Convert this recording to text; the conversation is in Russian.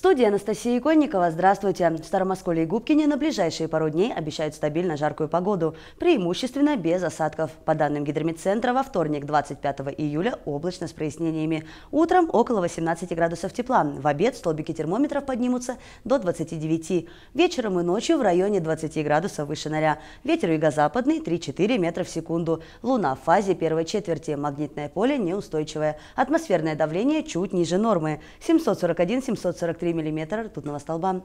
студии Анастасия Иконникова. Здравствуйте. В Старомосколе и Губкине на ближайшие пару дней обещают стабильно жаркую погоду, преимущественно без осадков. По данным Гидрометцентра, во вторник, 25 июля, облачно с прояснениями. Утром около 18 градусов тепла. В обед столбики термометров поднимутся до 29. Вечером и ночью в районе 20 градусов выше ноля. Ветер юго-западный 3-4 метра в секунду. Луна в фазе первой четверти. Магнитное поле неустойчивое. Атмосферное давление чуть ниже нормы. 741-743 3 мм ртутного столба.